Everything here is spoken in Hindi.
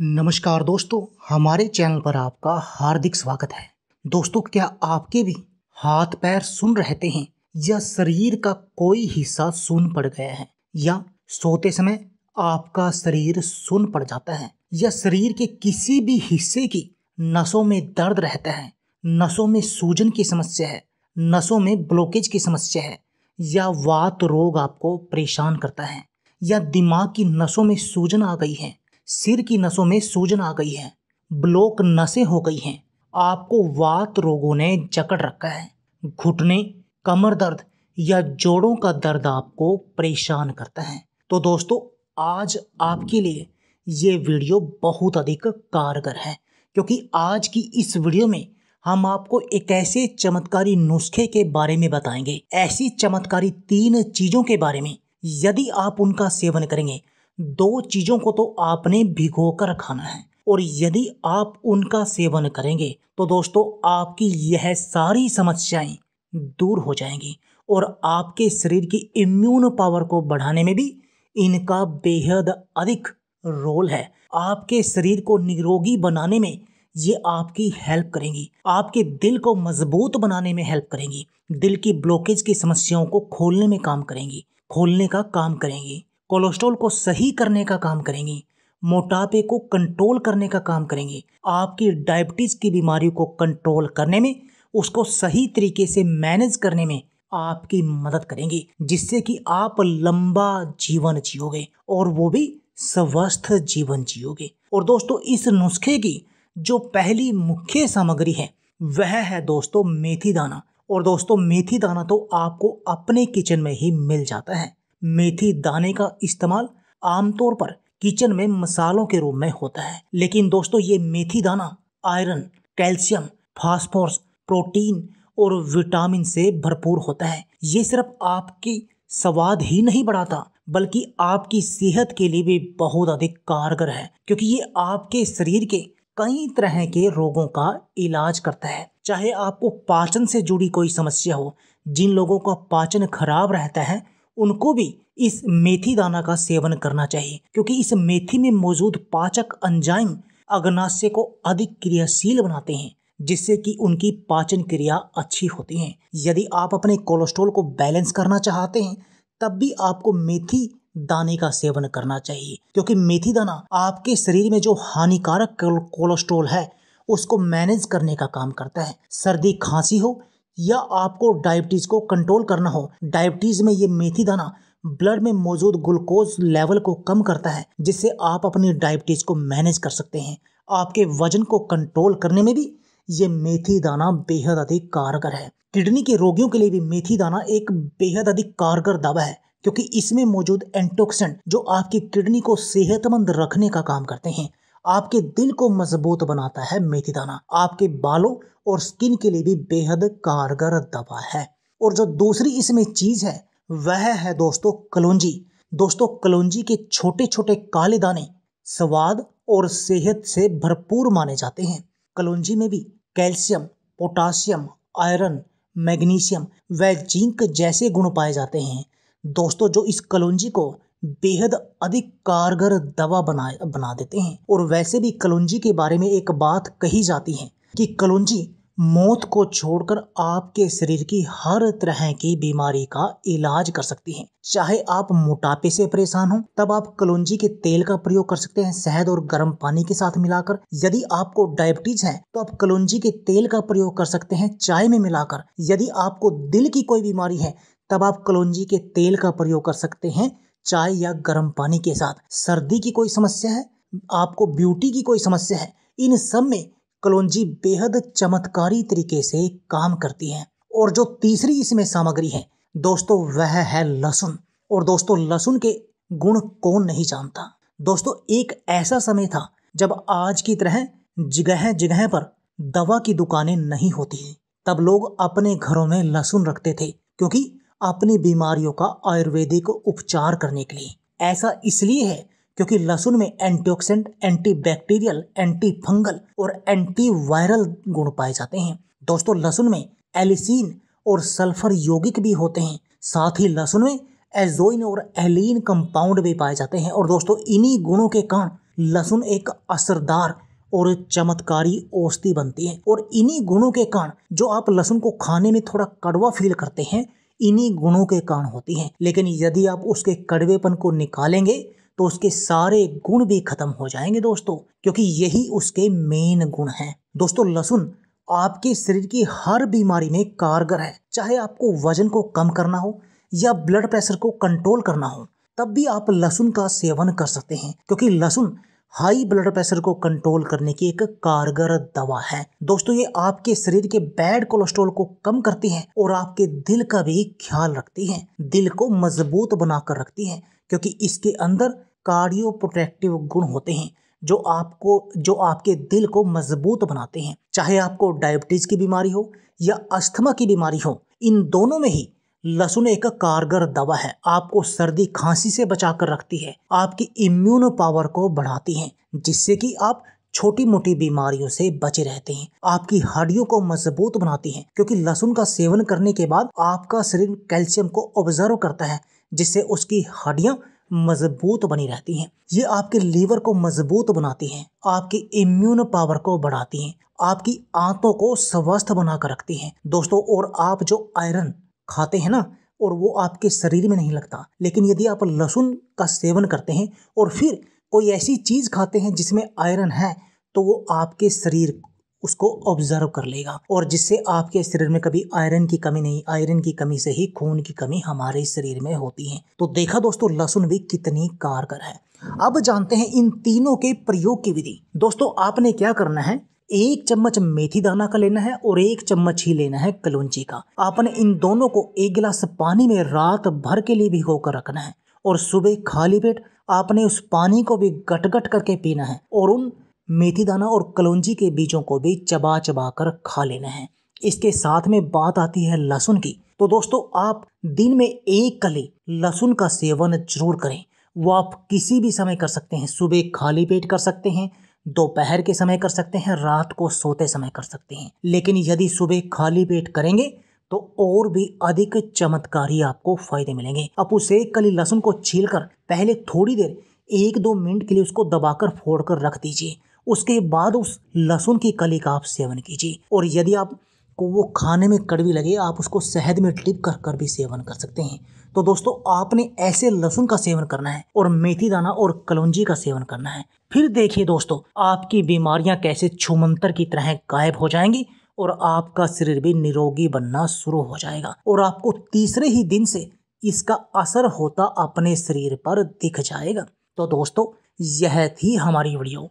नमस्कार दोस्तों हमारे चैनल पर आपका हार्दिक स्वागत है दोस्तों क्या आपके भी हाथ पैर सुन रहते हैं या शरीर का कोई हिस्सा सुन पड़ गया है या सोते समय आपका शरीर सुन पड़ जाता है या शरीर के किसी भी हिस्से की नसों में दर्द रहता है नसों में सूजन की समस्या है नसों में ब्लॉकेज की समस्या है या वात रोग आपको परेशान करता है या दिमाग की नसों में सूजन आ गई है सिर की नसों में सूजन आ गई है ब्लॉक नसें हो गई हैं आपको वात रोगों ने जकड़ रखा है घुटने कमर दर्द या जोड़ों का दर्द आपको परेशान करता है तो दोस्तों आज आपके लिए ये वीडियो बहुत अधिक कारगर है क्योंकि आज की इस वीडियो में हम आपको एक ऐसे चमत्कारी नुस्खे के बारे में बताएंगे ऐसी चमत्कारी तीन चीज़ों के बारे में यदि आप उनका सेवन करेंगे दो चीज़ों को तो आपने भिगो कर खाना है और यदि आप उनका सेवन करेंगे तो दोस्तों आपकी यह सारी समस्याएं दूर हो जाएंगी और आपके शरीर की इम्यून पावर को बढ़ाने में भी इनका बेहद अधिक रोल है आपके शरीर को निरोगी बनाने में ये आपकी हेल्प करेंगी आपके दिल को मजबूत बनाने में हेल्प करेंगी दिल की ब्लॉकेज की समस्याओं को खोलने में काम करेंगी खोलने का काम करेंगी कोलेस्ट्रॉल को सही करने का काम करेंगी मोटापे को कंट्रोल करने का काम करेंगी आपकी डायबिटीज़ की बीमारी को कंट्रोल करने में उसको सही तरीके से मैनेज करने में आपकी मदद करेंगी जिससे कि आप लंबा जीवन जियोगे और वो भी स्वस्थ जीवन जियोगे और दोस्तों इस नुस्खे की जो पहली मुख्य सामग्री है वह है दोस्तों मेथी दाना और दोस्तों मेथी दाना तो आपको अपने किचन में ही मिल जाता है मेथी दाने का इस्तेमाल आमतौर पर किचन में मसालों के रूप में होता है लेकिन दोस्तों ये मेथी दाना आयरन कैल्शियम फास्फोरस प्रोटीन और विटामिन से भरपूर होता है ये सिर्फ आपकी स्वाद ही नहीं बढ़ाता बल्कि आपकी सेहत के लिए भी बहुत अधिक कारगर है क्योंकि ये आपके शरीर के कई तरह के रोगों का इलाज करता है चाहे आपको पाचन से जुड़ी कोई समस्या हो जिन लोगों का पाचन खराब रहता है उनको भी इस मेथी दाना का सेवन करना चाहिए क्योंकि इस मेथी में मौजूद पाचक अंजाइम अग्नाशय को अधिक क्रियाशील बनाते हैं जिससे कि उनकी पाचन क्रिया अच्छी होती है यदि आप अपने कोलेस्ट्रोल को बैलेंस करना चाहते हैं तब भी आपको मेथी दाने का सेवन करना चाहिए क्योंकि मेथी दाना आपके शरीर में जो हानिकारक कोलेस्ट्रोल है उसको मैनेज करने का काम करता है सर्दी खांसी हो या आपको डायबिटीज़ को कंट्रोल करना हो डायबिटीज़ में ये मेथी दाना ब्लड में मौजूद ग्लूकोज लेवल को कम करता है जिससे आप अपनी डायबिटीज़ को मैनेज कर सकते हैं आपके वजन को कंट्रोल करने में भी ये मेथी दाना बेहद अधिक कारगर है किडनी के रोगियों के लिए भी मेथी दाना एक बेहद अधिक कारगर दवा है क्योंकि इसमें मौजूद एंटोक्सेंट जो आपकी किडनी को सेहतमंद रखने का काम करते हैं आपके दिल को मजबूत बनाता है मेथी दाना आपके बालों और स्किन के लिए भी बेहद कारगर दवा है और जो दूसरी इसमें चीज़ है वह है दोस्तों कलौंजी दोस्तों कलौंजी के छोटे छोटे काले दाने स्वाद और सेहत से भरपूर माने जाते हैं कलौंजी में भी कैल्शियम पोटासियम आयरन मैग्नीशियम व जिंक जैसे गुण पाए जाते हैं दोस्तों जो इस कलौंजी को बेहद अधिक कारगर दवा बनाए बना देते हैं और वैसे भी कलौंजी के बारे में एक बात कही जाती है कि कलौंजी मौत को छोड़कर आपके शरीर की हर तरह की बीमारी का इलाज कर सकती है चाहे आप मोटापे से परेशान हो तब आप कलौंजी के तेल का प्रयोग कर सकते हैं शहद और गर्म पानी के साथ मिलाकर यदि आपको डायबिटीज है तो आप कलौंजी के तेल का प्रयोग कर सकते हैं चाय में मिलाकर यदि आपको दिल की कोई बीमारी है तब आप कलौंजी के तेल का प्रयोग कर सकते हैं चाय या गर्म पानी के साथ सर्दी की कोई समस्या है आपको ब्यूटी की कोई समस्या है इन सब में कलौंजी बेहद चमत्कारी तरीके से काम करती है और जो तीसरी इसमें सामग्री है दोस्तों वह है लहसुन और दोस्तों लहसुन के गुण कौन नहीं जानता दोस्तों एक ऐसा समय था जब आज की तरह जगह जगह पर दवा की दुकानें नहीं होती तब लोग अपने घरों में लहसुन रखते थे क्योंकि अपनी बीमारियों का आयुर्वेदिक उपचार करने के लिए ऐसा इसलिए है क्योंकि लहसुन में एंटीऑक्सीडेंट एंटी फंगल और एंटीवायरल गुण पाए जाते हैं दोस्तों लहसुन में एलिसिन और सल्फर यौगिक भी होते हैं साथ ही लहसुन में एजोइन और एलिन कंपाउंड भी पाए जाते हैं और दोस्तों इन्हीं गुणों के कारण लहसुन एक असरदार और चमत्कारी औषधि बनती है और इन्हीं गुणों के कारण जो आप लहसुन को खाने में थोड़ा कड़वा फील करते हैं इन्हीं गुणों के कारण होती हैं लेकिन यदि आप उसके कड़वेपन को निकालेंगे तो उसके सारे गुण भी खत्म हो जाएंगे दोस्तों क्योंकि यही उसके मेन गुण हैं दोस्तों लहसुन आपके शरीर की हर बीमारी में कारगर है चाहे आपको वजन को कम करना हो या ब्लड प्रेशर को कंट्रोल करना हो तब भी आप लहसुन का सेवन कर सकते हैं क्योंकि लहसुन हाई ब्लड प्रेशर को कंट्रोल करने की एक कारगर दवा है दोस्तों ये आपके शरीर के बैड कोलेस्ट्रॉल को कम करती है और आपके दिल का भी ख्याल रखती है दिल को मजबूत बनाकर रखती है क्योंकि इसके अंदर कार्डियो प्रोटेक्टिव गुण होते हैं जो आपको जो आपके दिल को मजबूत बनाते हैं चाहे आपको डायबिटीज की बीमारी हो या अस्थमा की बीमारी हो इन दोनों में ही लहसुन एक कारगर दवा है आपको सर्दी खांसी से बचा कर रखती है आपकी इम्यून पावर को बढ़ाती है जिससे कि आप छोटी मोटी बीमारियों से बचे रहते हैं आपकी हड्डियों को मजबूत बनाती हैं क्योंकि लहसुन का सेवन करने के बाद आपका शरीर कैल्शियम को ऑब्जर्व करता है जिससे उसकी हड्डियां मजबूत बनी रहती हैं ये आपके लीवर को मजबूत बनाती हैं आपकी इम्यून पावर को बढ़ाती हैं आपकी आंतों को स्वस्थ बनाकर रखती हैं दोस्तों और आप जो आयरन खाते हैं ना और वो आपके शरीर में नहीं लगता लेकिन यदि आप लहसुन का सेवन करते हैं और फिर कोई ऐसी चीज़ खाते हैं जिसमें आयरन है तो वो आपके शरीर उसको ऑब्जर्व कर लेगा और जिससे आपके शरीर में कभी आयरन की कमी नहीं आयरन की कमी से ही खून की कमी हमारे शरीर में होती है तो देखा दोस्तों लहसुन भी कितनी कारगर है अब जानते हैं इन तीनों के प्रयोग की विधि दोस्तों आपने क्या करना है एक चम्मच मेथी दाना का लेना है और एक चम्मच ही लेना है कलौंजी का आपने इन दोनों को एक गिलास पानी में रात भर के लिए कर रखना है और सुबह खाली पेट आपने उस पानी को भी गट गट करके पीना है और उन मेथी दाना और कलौंजी के बीजों को भी चबा चबा कर खा लेना है इसके साथ में बात आती है लहसुन की तो दोस्तों आप दिन में एक कली लहसुन का सेवन जरूर करें वो आप किसी भी समय कर सकते हैं सुबह खाली पेट कर सकते हैं दोपहर के समय कर सकते हैं रात को सोते समय कर सकते हैं लेकिन यदि सुबह खाली पेट करेंगे तो और भी अधिक चमत्कारी आपको फायदे मिलेंगे उसे कली लहसुन को छील पहले थोड़ी देर एक दो मिनट के लिए उसको दबाकर फोड़कर रख दीजिए उसके बाद उस लहसुन की कली का आप सेवन कीजिए और यदि आप को वो खाने में कड़वी लगे आप उसको शहद में टिप कर कर भी सेवन कर सकते हैं तो दोस्तों आपने ऐसे लहसुन का सेवन करना है और मेथी दाना और कलौंजी का सेवन करना है फिर देखिए दोस्तों आपकी बीमारियां कैसे छुमंतर की तरह गायब हो जाएंगी और आपका शरीर भी निरोगी बनना शुरू हो जाएगा और आपको तीसरे ही दिन से इसका असर होता अपने शरीर पर दिख जाएगा तो दोस्तों यह थी हमारी वीडियो